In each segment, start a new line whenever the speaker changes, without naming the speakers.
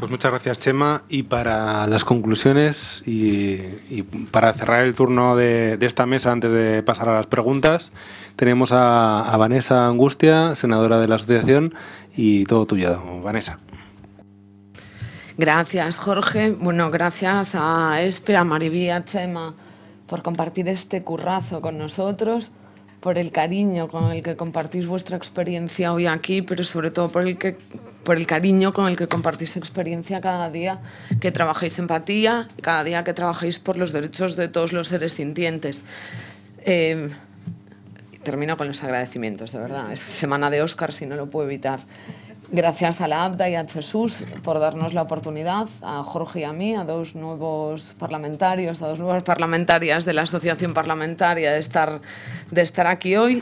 Pues muchas gracias, Chema. Y para las conclusiones y, para cerrar el turno de, esta mesa antes de pasar a las preguntas, tenemos a, Vanessa Angustia, senadora de la asociación, y todo tuyo, Vanessa. Gracias, Jorge. Bueno, gracias a Espe, a a Chema, por compartir este currazo con nosotros, por el cariño con el que compartís vuestra experiencia hoy aquí, pero sobre todo por el que por el cariño con el que compartís experiencia cada día que trabajáis empatía, cada día que trabajáis por los derechos de todos los seres sintientes. Em, termino con los agradecimientos, de verdad. Es semana de Oscar, si no lo puedo evitar. Gracias a la ABDA y a Jesús por darnos la oportunidad, a Jorge y a mí, a dos nuevos parlamentarios, a dos nuevas parlamentarias de la Asociación Parlamentaria, de estar, de estar aquí hoy.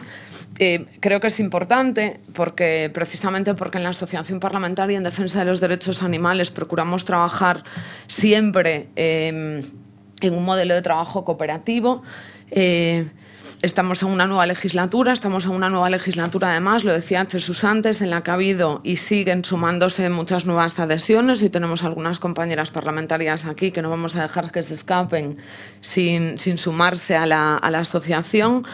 Eh, creo que es importante porque precisamente porque en la Asociación Parlamentaria en Defensa de los Derechos Animales procuramos trabajar siempre eh, en un modelo de trabajo cooperativo. Eh, estamos en una nueva legislatura, estamos en una nueva legislatura además, lo decía Jesús antes, en la que ha habido y siguen sumándose muchas nuevas adhesiones y tenemos algunas compañeras parlamentarias aquí que no vamos a dejar que se escapen sin, sumarse a la, asociación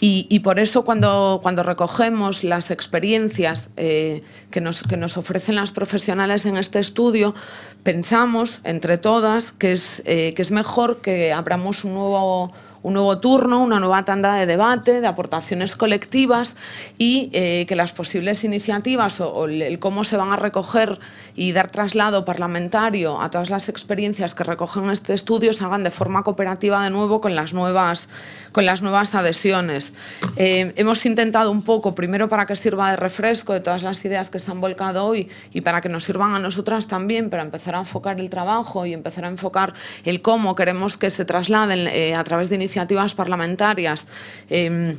y, por eso cuando, cuando recogemos las experiencias eh, que, nos, que nos ofrecen las profesionales en este estudio, pensamos entre todas que es, eh, que es mejor que abramos un nuevo un nuevo turno, una nueva tanda de debate, de aportaciones colectivas y eh, que las posibles iniciativas o, el cómo se van a recoger y dar traslado parlamentario a todas las experiencias que recogen este estudio se hagan de forma cooperativa de nuevo con las nuevas, con las nuevas adhesiones. Eh, hemos intentado un poco, primero para que sirva de refresco de todas las ideas que se han volcado hoy y para que nos sirvan a nosotras también para empezar a enfocar el trabajo y empezar a enfocar el cómo queremos que se trasladen eh, a través de iniciativas iniciativas parlamentarias. Em, eh,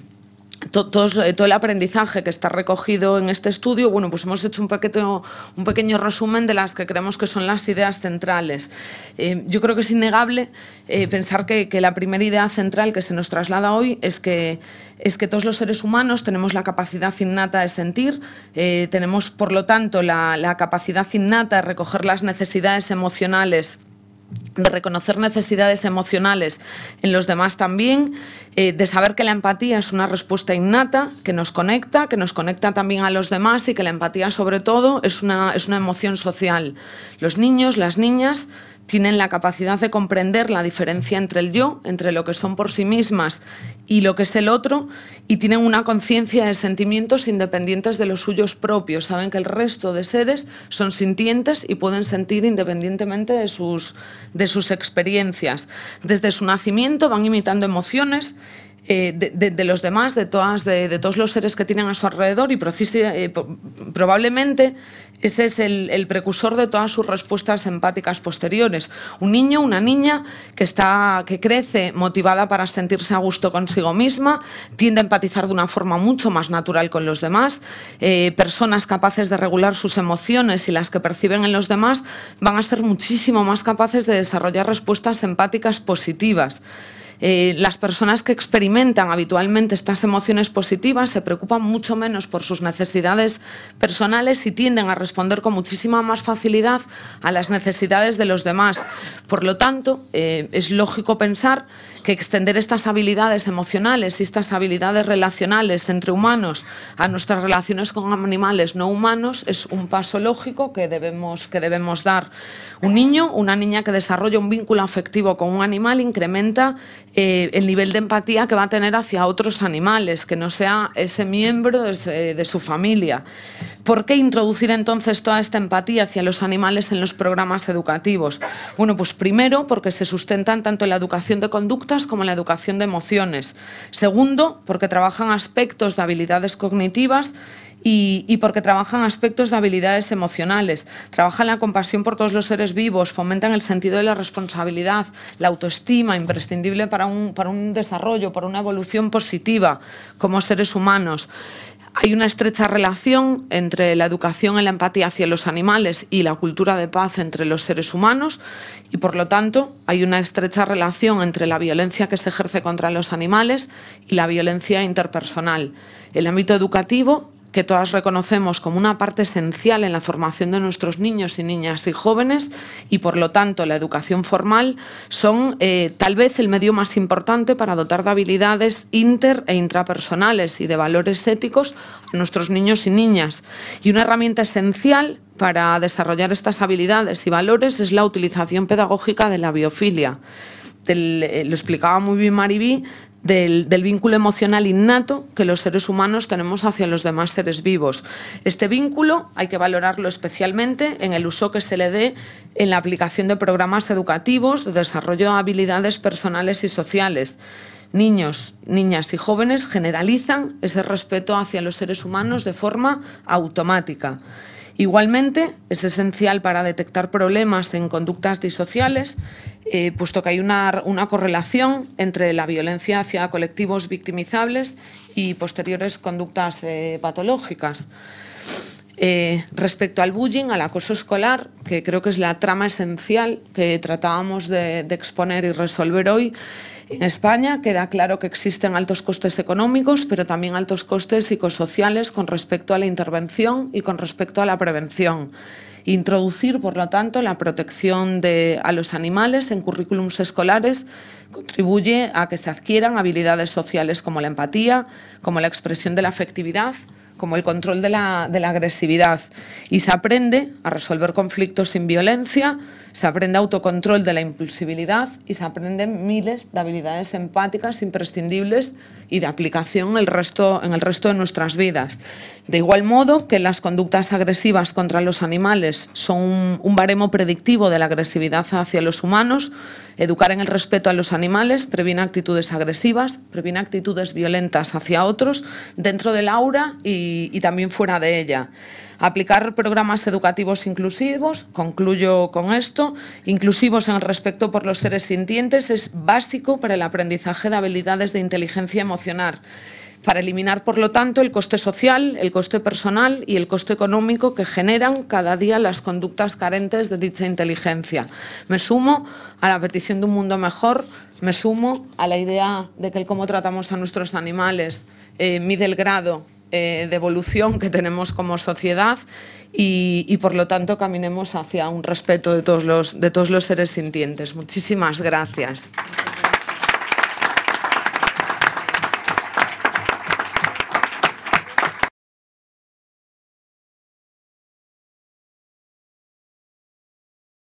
todo, el aprendizaje que está recogido en este estudio, bueno, pues hemos hecho un pequeño, un pequeño resumen de las que creemos que son las ideas centrales. Em, yo creo que es innegable eh, pensar que, la primera idea central que se nos traslada hoy es que, es que todos los seres humanos tenemos la capacidad innata de sentir, eh, tenemos, por lo tanto, la, la capacidad innata de recoger las necesidades emocionales de reconocer necesidades emocionales en los demás también, eh, de saber que la empatía es una respuesta innata que nos conecta, que nos conecta también a los demás y que la empatía sobre todo es una emoción social. Los niños, las niñas tienen la capacidad de comprender la diferencia entre el yo, entre lo que son por sí mismas y lo que es el otro, y tienen una conciencia de sentimientos independientes de los suyos propios. Saben que el resto de seres son sintientes y pueden sentir independientemente de sus, de sus experiencias. Desde su nacimiento van imitando emociones eh, de, los demás, de, todas, de, todos los seres que tienen a su alrededor y eh, probablemente este es el, precursor de todas sus respuestas empáticas posteriores. Un niño, una niña que, está, que crece motivada para sentirse a gusto consigo misma, tiende a empatizar de una forma mucho más natural con los demás. Eh, personas capaces de regular sus emociones y las que perciben en los demás van a ser muchísimo más capaces de desarrollar respuestas empáticas positivas. Eh, las personas que experimentan habitualmente estas emociones positivas se preocupan mucho menos por sus necesidades personales y tienden a responder con muchísima más facilidad a las necesidades de los demás. Por lo tanto, eh, es lógico pensar que extender estas habilidades emocionales y estas habilidades relacionales entre humanos a nuestras relaciones con animales no humanos es un paso lógico que debemos, que debemos dar. Un niño, una niña que desarrolla un vínculo afectivo con un animal incrementa eh, el nivel de empatía que va a tener hacia otros animales, que no sea ese miembro de, su familia. ¿Por qué introducir entonces toda esta empatía hacia los animales en los programas educativos? Bueno, pues primero porque se sustentan tanto en la educación de conductas como en la educación de emociones. Segundo, porque trabajan aspectos de habilidades cognitivas y, porque trabajan aspectos de habilidades emocionales, trabajan la compasión por todos los seres vivos, fomentan el sentido de la responsabilidad, la autoestima imprescindible para un, para un desarrollo, para una evolución positiva como seres humanos. Hay una estrecha relación entre la educación en la empatía hacia los animales y la cultura de paz entre los seres humanos y por lo tanto hay una estrecha relación entre la violencia que se ejerce contra los animales y la violencia interpersonal. El ámbito educativo que todas reconocemos como una parte esencial en la formación de nuestros niños y niñas y jóvenes y por lo tanto la educación formal son eh, tal vez el medio más importante para dotar de habilidades inter e intrapersonales y de valores éticos a nuestros niños y niñas y una herramienta esencial para desarrollar estas habilidades y valores es la utilización pedagógica de la biofilia. Eh, lo explicaba muy bien Maribí, del, vínculo emocional innato que los seres humanos tenemos hacia los demás seres vivos. Este vínculo hay que valorarlo especialmente en el uso que se le dé en la aplicación de programas educativos de desarrollo de habilidades personales y sociales. Niños, niñas y jóvenes generalizan ese respeto hacia los seres humanos de forma automática. Igualmente, es esencial para detectar problemas en conductas disociales, eh, puesto que hay una, correlación entre la violencia hacia colectivos victimizables y posteriores conductas eh, patológicas. Eh, respecto al bullying, al acoso escolar, que creo que es la trama esencial que tratábamos de, exponer y resolver hoy, en España queda claro que existen altos costes económicos, pero también altos costes psicosociales con respecto a la intervención y con respecto a la prevención. Introducir, por lo tanto, la protección a los animales en currículums escolares contribuye a que se adquieran habilidades sociales como la empatía, como la expresión de la afectividad, como el control de la, de la agresividad. Y se aprende a resolver conflictos sin violencia, se aprende autocontrol de la impulsibilidad y se aprenden miles de habilidades empáticas imprescindibles y de aplicación el resto, en el resto de nuestras vidas. De igual modo que las conductas agresivas contra los animales son un baremo predictivo de la agresividad hacia los humanos, educar en el respeto a los animales previene actitudes agresivas, previene actitudes violentas hacia otros dentro del aura y y, también fuera de ella. Aplicar programas educativos inclusivos, concluyo con esto, inclusivos en el respeto por los seres sintientes es básico para el aprendizaje de habilidades de inteligencia emocional para eliminar, por lo tanto, el coste social, el coste personal y el coste económico que generan cada día las conductas carentes de dicha inteligencia. Me sumo a la petición de un mundo mejor, me sumo a la idea de que el cómo tratamos a nuestros animales eh, mide el grado eh, de evolución que tenemos como sociedad y, por lo tanto caminemos hacia un respeto de todos los, de todos los seres sintientes. Muchísimas gracias.